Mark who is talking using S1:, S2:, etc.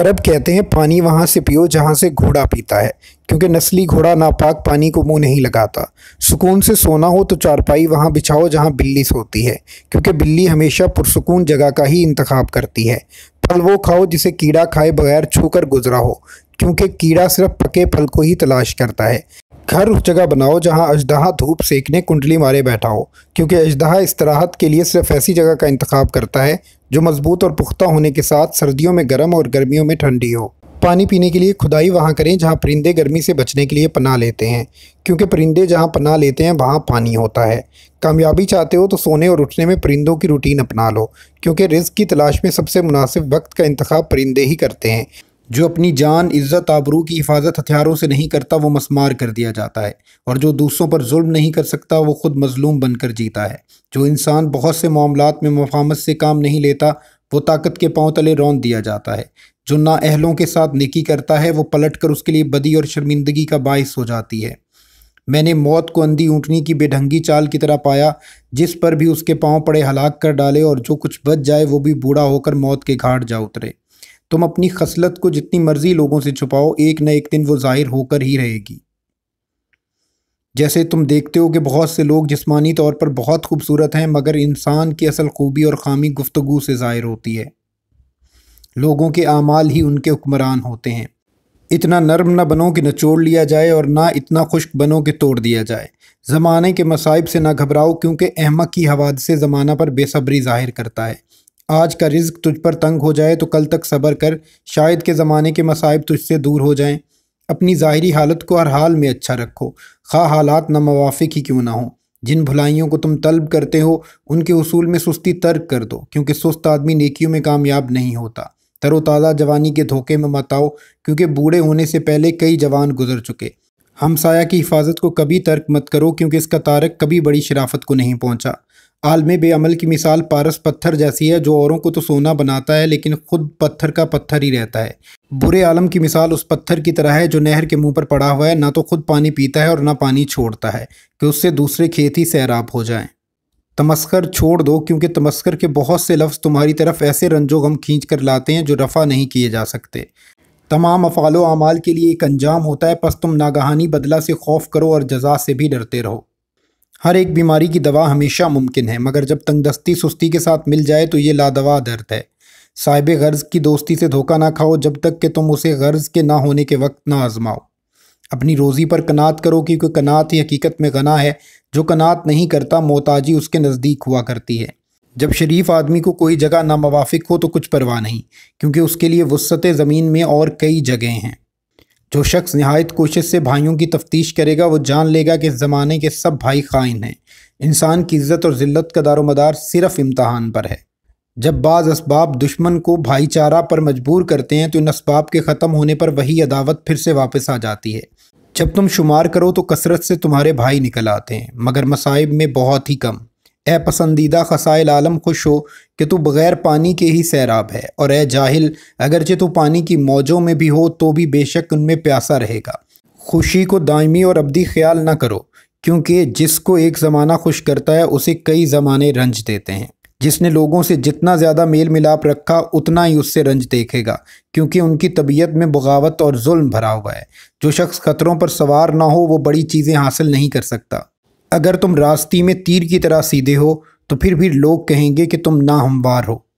S1: अरब कहते हैं पानी वहाँ से पियो जहाँ से घोड़ा पीता है क्योंकि नस्ली घोड़ा नापाक पानी को मुंह नहीं लगाता सुकून से सोना हो तो चारपाई वहाँ बिछाओ जहाँ बिल्ली सोती है क्योंकि बिल्ली हमेशा पुरसकून जगह का ही इंतखाब करती है फल वो खाओ जिसे कीड़ा खाए बगैर छूकर गुजरा हो क्योंकि कीड़ा सिर्फ पके फल को ही तलाश करता है घर उस जगह बनाओ जहाँ अजदहा धूप सेकने कुंडली मारे बैठा हो क्योंकि अजदहा इस्तराहत के लिए सिर्फ ऐसी जगह का इंतखब करता है जो मजबूत और पुख्ता होने के साथ सर्दियों में गर्म और गर्मियों में ठंडी हो पानी पीने के लिए खुदाई वहाँ करें जहाँ परिंदे गर्मी से बचने के लिए पना लेते हैं क्योंकि परिंदे जहाँ पना लेते हैं वहाँ पानी होता है कामयाबी चाहते हो तो सोने और उठने में परिंदों की रूटीन अपना लो क्योंकि रिस्क की तलाश में सबसे मुनासिब वक्त का इंतखा परिंदे ही करते हैं जो अपनी जान इज्जत आबरू की हिफाजत हथियारों से नहीं करता वो मसमार कर दिया जाता है और जो दूसरों पर जुल्म नहीं कर सकता वो खुद मजलूम बनकर जीता है जो इंसान बहुत से मामलों में मफामत से काम नहीं लेता वो ताकत के पाँव तले रौन दिया जाता है जो ना अहलों के साथ निकी करता है वो पलट कर उसके लिए बदी और शर्मिंदगी का बायस हो जाती है मैंने मौत को अंधी ऊँटनी की बेढंगी चाल की तरह पाया जिस पर भी उसके पाँव पड़े हलाक कर डाले और जो कुछ बच जाए वो भी बूढ़ा होकर मौत के घाट जा उतरे तुम अपनी खसलत को जितनी मर्जी लोगों से छुपाओ एक न एक दिन वो ज़ाहिर होकर ही रहेगी जैसे तुम देखते हो कि बहुत से लोग जिस्मानी तौर पर बहुत खूबसूरत हैं मगर इंसान की असल खूबी और खामी गुफ्तगु से ज़ाहिर होती है लोगों के आमाल ही उनके हुक्मरान होते हैं इतना नर्म ना बनो कि नचोड़ लिया जाए और ना इतना खुश्क बनो कि तोड़ दिया जाए ज़माने के मसाइब से ना घबराओ क्योंकि अहमक की हवाद से ज़माना पर बेसब्री ज़ाहिर करता है आज का रिज्क तुझ पर तंग हो जाए तो कल तक सब्र कर शायद के ज़माने के मसाइब तुझसे दूर हो जाएं अपनी ज़ाहरी हालत को हर हाल में अच्छा रखो खा हालात ना मवाफिक ही क्यों ना हो जिन भलाइयों को तुम तलब करते हो उनके उसूल में सुस्ती तर्क कर दो क्योंकि सुस्त आदमी नेकियों में कामयाब नहीं होता तरोताज़ा जवानी के धोखे में मत आओ क्योंकि बूढ़े होने से पहले कई जवान गुजर चुके हमसाया की हिफाजत को कभी तर्क मत करो क्योंकि इसका तारक कभी बड़ी शराफत को नहीं पहुंचा आलमी बेअमल की मिसाल पारस पत्थर जैसी है जो औरों को तो सोना बनाता है लेकिन खुद पत्थर का पत्थर ही रहता है बुरे आलम की मिसाल उस पत्थर की तरह है जो नहर के मुंह पर पड़ा हुआ है ना तो खुद पानी पीता है और ना पानी छोड़ता है कि उससे दूसरे खेत ही सैराब हो जाए तमस्कर छोड़ दो क्योंकि तमस्कर के बहुत से लफ्ज़ तुम्हारी तरफ ऐसे रंजो गम खींच कर लाते हैं जो रफ़ा नहीं किए जा सकते तमाम अफ़ाल अमाल के लिए एक अंजाम होता है पस तुम नागहानी बदला से खौफ करो और जजा से भी डरते रहो हर एक बीमारी की दवा हमेशा मुमकिन है मगर जब तंगदस्ती सुस्ती के साथ मिल जाए तो ये लादवा दर्द है साहिब गर्ज़ की दोस्ती से धोखा ना खाओ जब तक कि तुम उसे गर्ज़ के ना होने के वक्त ना आजमाओ अपनी रोज़ी पर कनात करो क्योंकि कनात ही हकीकत में गना है जो कनात नहीं करता मोहताजी उसके नज़दीक हुआ करती है जब शरीफ आदमी को कोई जगह नामवाफ़ हो तो कुछ परवाह नहीं क्योंकि उसके लिए वसत ज़मीन में और कई जगहें हैं जो शख्स नहायत कोशिश से भाइयों की तफ्तीश करेगा वो जान लेगा कि ज़माने के सब भाई खाइन हैं इंसान की इज्जत और ज़िल्लत का दारोमदार सिर्फ इम्तहान पर है जब बाज़ इसबाब दुश्मन को भाईचारा पर मजबूर करते हैं तो इन इसबाब के ख़त्म होने पर वही अदावत फिर से वापस आ जाती है जब तुम शुमार करो तो कसरत से तुम्हारे भाई निकल आते हैं मगर मसाइब में बहुत ही कम ए पसंदीदा खसाइल आलम खुश हो कि तू बग़ैर पानी के ही सैराब है और ए जाहिल अगरचे तू पानी की मौजों में भी हो तो भी बेशक उनमें प्यासा रहेगा खुशी को दायमी और अबदी ख्याल ना करो क्योंकि जिसको एक ज़माना खुश करता है उसे कई ज़माने रंज देते हैं जिसने लोगों से जितना ज़्यादा मेल मिलाप रखा उतना ही उससे रंज देखेगा क्योंकि उनकी तबीयत में बगावत और जुल्म भरा हुआ है जो शख्स खतरों पर सवार ना हो वो बड़ी चीज़ें हासिल नहीं कर सकता अगर तुम रास्ते में तीर की तरह सीधे हो तो फिर भी लोग कहेंगे कि तुम ना हमवार हो